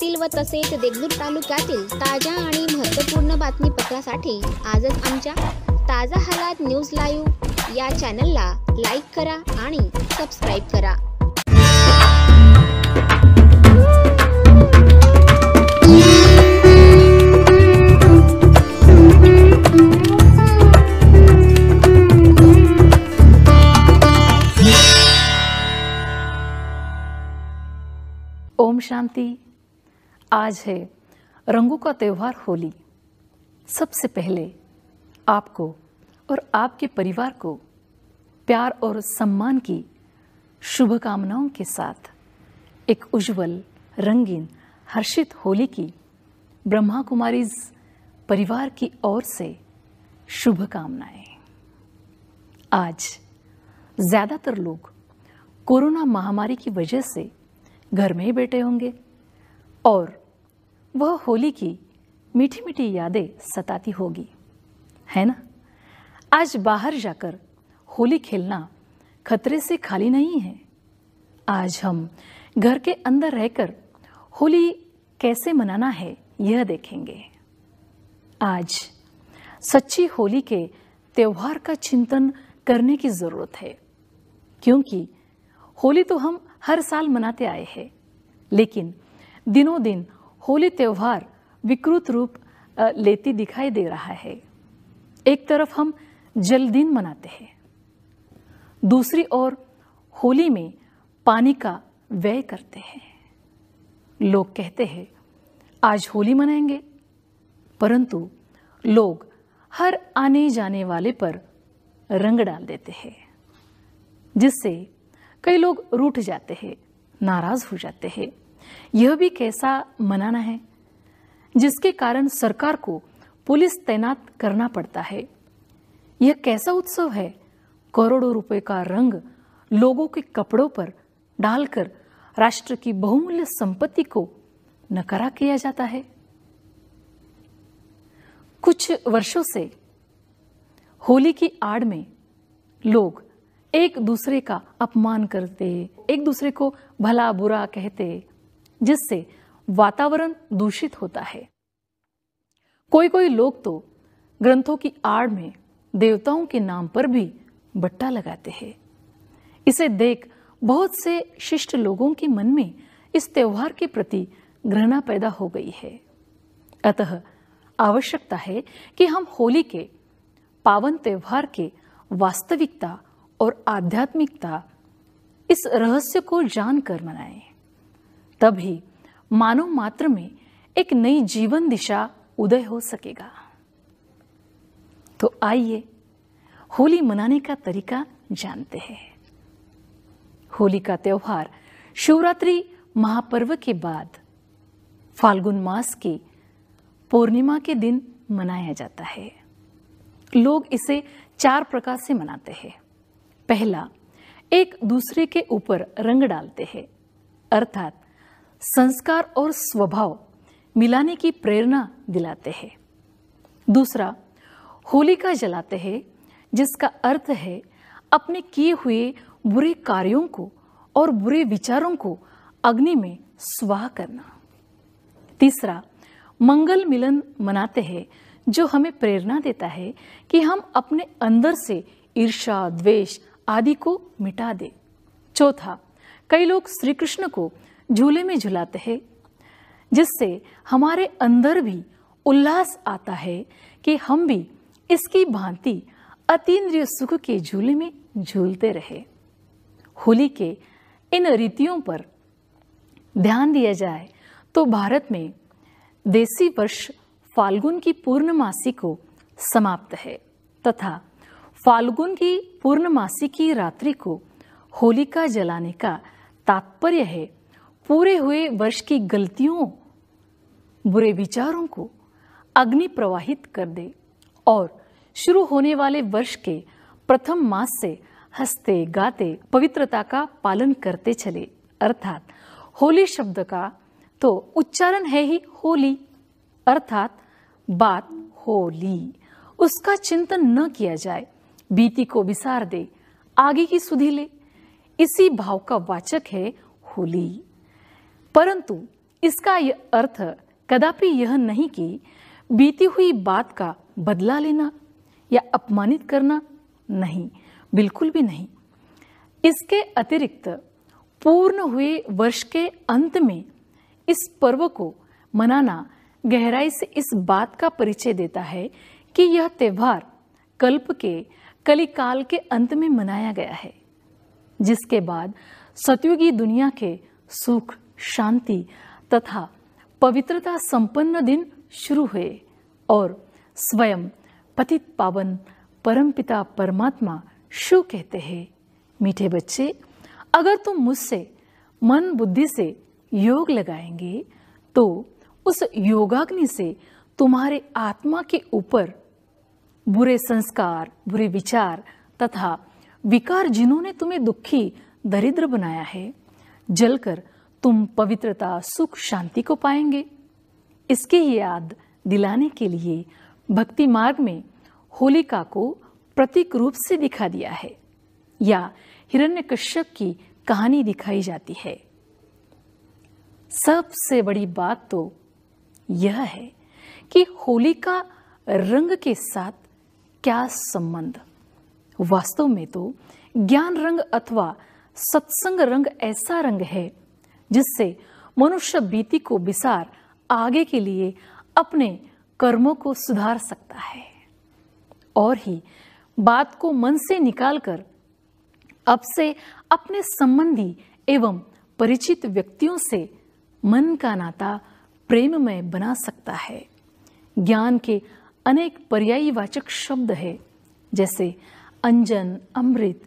जिल्ह्यातील व तसेच देगलूर तालुक्यातील ताज्या आणि महत्त्वपूर्ण बातमीपत्रासाठी आजच आमच्या ताजा हालात न्यूज लाईव्ह या चॅनलला लाईक करा आणि सबस्क्राईब करा ओम शांती आज है रंगों का त्यौहार होली सबसे पहले आपको और आपके परिवार को प्यार और सम्मान की शुभकामनाओं के साथ एक उज्जवल रंगीन हर्षित होली की ब्रह्मा कुमारी परिवार की ओर से शुभकामनाएं आज ज़्यादातर लोग कोरोना महामारी की वजह से घर में ही बैठे होंगे और वह होली की मीठी मीठी यादें सताती होगी है ना आज बाहर जाकर होली खेलना खतरे से खाली नहीं है आज हम घर के अंदर रहकर होली कैसे मनाना है यह देखेंगे आज सच्ची होली के त्यौहार का चिंतन करने की ज़रूरत है क्योंकि होली तो हम हर साल मनाते आए हैं लेकिन दिनों दिन होली त्यौहार विकृत रूप लेती दिखाई दे रहा है एक तरफ हम दिन मनाते हैं दूसरी ओर होली में पानी का व्यय करते हैं लोग कहते हैं आज होली मनाएंगे परंतु लोग हर आने जाने वाले पर रंग डाल देते हैं जिससे कई लोग रूठ जाते हैं नाराज हो जाते हैं यह भी कैसा मनाना है जिसके कारण सरकार को पुलिस तैनात करना पड़ता है यह कैसा उत्सव है करोड़ों रुपए का रंग लोगों के कपड़ों पर डालकर राष्ट्र की बहुमूल्य संपत्ति को नकारा किया जाता है कुछ वर्षों से होली की आड़ में लोग एक दूसरे का अपमान करते एक दूसरे को भला बुरा कहते जिससे वातावरण दूषित होता है कोई कोई लोग तो ग्रंथों की आड़ में देवताओं के नाम पर भी बट्टा लगाते हैं इसे देख बहुत से शिष्ट लोगों के मन में इस त्योहार के प्रति घृणा पैदा हो गई है अतः आवश्यकता है कि हम होली के पावन त्योहार के वास्तविकता और आध्यात्मिकता इस रहस्य को जानकर मनाएं तभी मानव मात्र में एक नई जीवन दिशा उदय हो सकेगा तो आइए होली मनाने का तरीका जानते हैं होली का त्यौहार शिवरात्रि महापर्व के बाद फाल्गुन मास की पूर्णिमा के दिन मनाया जाता है लोग इसे चार प्रकार से मनाते हैं पहला एक दूसरे के ऊपर रंग डालते हैं अर्थात संस्कार और स्वभाव मिलाने की प्रेरणा दिलाते हैं दूसरा होलिका जलाते हैं जिसका अर्थ है अपने किए हुए बुरे कार्यों को और बुरे विचारों को अग्नि में स्वाह करना तीसरा मंगल मिलन मनाते हैं जो हमें प्रेरणा देता है कि हम अपने अंदर से ईर्षा द्वेष आदि को मिटा दें चौथा कई लोग श्री कृष्ण को झूले में झुलाते हैं जिससे हमारे अंदर भी उल्लास आता है कि हम भी इसकी भांति अतीन्द्रिय सुख के झूले में झूलते रहे होली के इन रीतियों पर ध्यान दिया जाए तो भारत में देसी वर्ष फाल्गुन की पूर्णमासी को समाप्त है तथा फाल्गुन की पूर्णमासी की रात्रि को होलिका जलाने का तात्पर्य है पूरे हुए वर्ष की गलतियों बुरे विचारों को अग्नि प्रवाहित कर दे और शुरू होने वाले वर्ष के प्रथम मास से हंसते गाते पवित्रता का पालन करते चले अर्थात होली शब्द का तो उच्चारण है ही होली अर्थात बात होली उसका चिंतन न किया जाए बीती को विसार दे आगे की सुधी ले इसी भाव का वाचक है होली परंतु इसका यह अर्थ कदापि यह नहीं कि बीती हुई बात का बदला लेना या अपमानित करना नहीं बिल्कुल भी नहीं इसके अतिरिक्त पूर्ण हुए वर्ष के अंत में इस पर्व को मनाना गहराई से इस बात का परिचय देता है कि यह त्यौहार कल्प के कलिकाल के अंत में मनाया गया है जिसके बाद सतयुगी दुनिया के सुख शांति तथा पवित्रता संपन्न दिन शुरू हुए और स्वयं पतित पावन परमपिता परमात्मा शिव कहते हैं मीठे बच्चे अगर तुम मुझसे मन बुद्धि से योग लगाएंगे तो उस योगाग्नि से तुम्हारे आत्मा के ऊपर बुरे संस्कार बुरे विचार तथा विकार जिन्होंने तुम्हें दुखी दरिद्र बनाया है जलकर तुम पवित्रता सुख शांति को पाएंगे इसकी याद दिलाने के लिए भक्ति मार्ग में होलिका को प्रतीक रूप से दिखा दिया है या हिरण्य कश्यप की कहानी दिखाई जाती है सबसे बड़ी बात तो यह है कि होलिका रंग के साथ क्या संबंध वास्तव में तो ज्ञान रंग अथवा सत्संग रंग ऐसा रंग है जिससे मनुष्य बीती को विसार आगे के लिए अपने कर्मों को सुधार सकता है और ही बात को मन से निकालकर अब से अपने संबंधी एवं परिचित व्यक्तियों से मन का नाता प्रेममय बना सकता है ज्ञान के अनेक पर्यायी वाचक शब्द है जैसे अंजन अमृत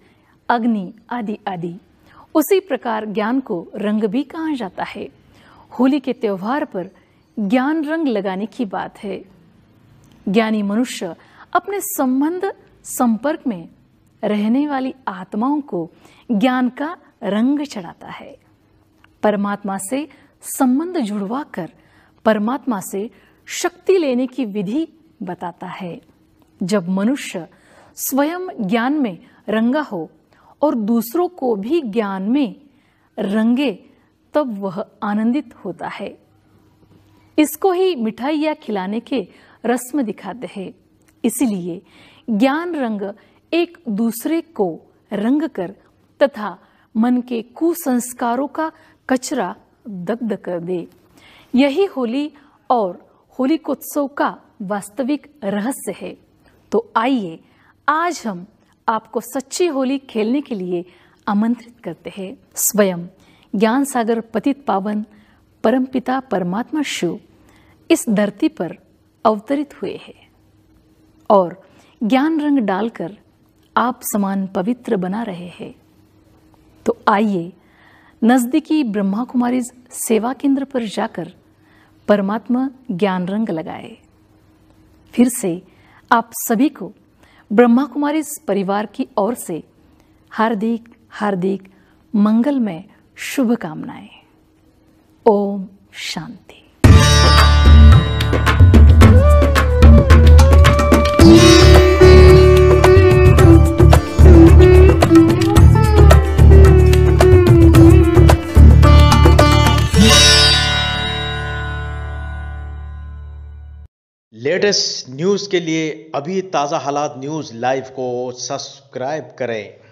अग्नि आदि आदि उसी प्रकार ज्ञान को रंग भी कहा जाता है होली के त्यौहार पर ज्ञान रंग लगाने की बात है ज्ञानी मनुष्य अपने संबंध संपर्क में रहने वाली आत्माओं को ज्ञान का रंग चढ़ाता है परमात्मा से संबंध जुड़वा कर परमात्मा से शक्ति लेने की विधि बताता है जब मनुष्य स्वयं ज्ञान में रंगा हो और दूसरों को भी ज्ञान में रंगे तब वह आनंदित होता है इसको ही मिठाई या खिलाने के रस्म दिखाते हैं इसलिए ज्ञान रंग एक दूसरे को रंग कर तथा मन के कुसंस्कारों का कचरा दग्ध कर दे यही होली और होलिकोत्सव का वास्तविक रहस्य है तो आइए आज हम आपको सच्ची होली खेलने के लिए आमंत्रित करते हैं स्वयं ज्ञान सागर पतित पावन परमपिता परमात्मा शिव इस धरती पर अवतरित हुए हैं और ज्ञान रंग डालकर आप समान पवित्र बना रहे हैं तो आइए नज़दीकी ब्रह्मा कुमारी सेवा केंद्र पर जाकर परमात्मा ज्ञान रंग लगाए फिर से आप सभी को ब्रह्मा कुमारी परिवार की ओर से हार्दिक हार्दिक मंगलमय शुभकामनाएं ओम शांति लेटेस्ट न्यूज़ के लिए अभी ताज़ा हालात न्यूज़ लाइव को सब्सक्राइब करें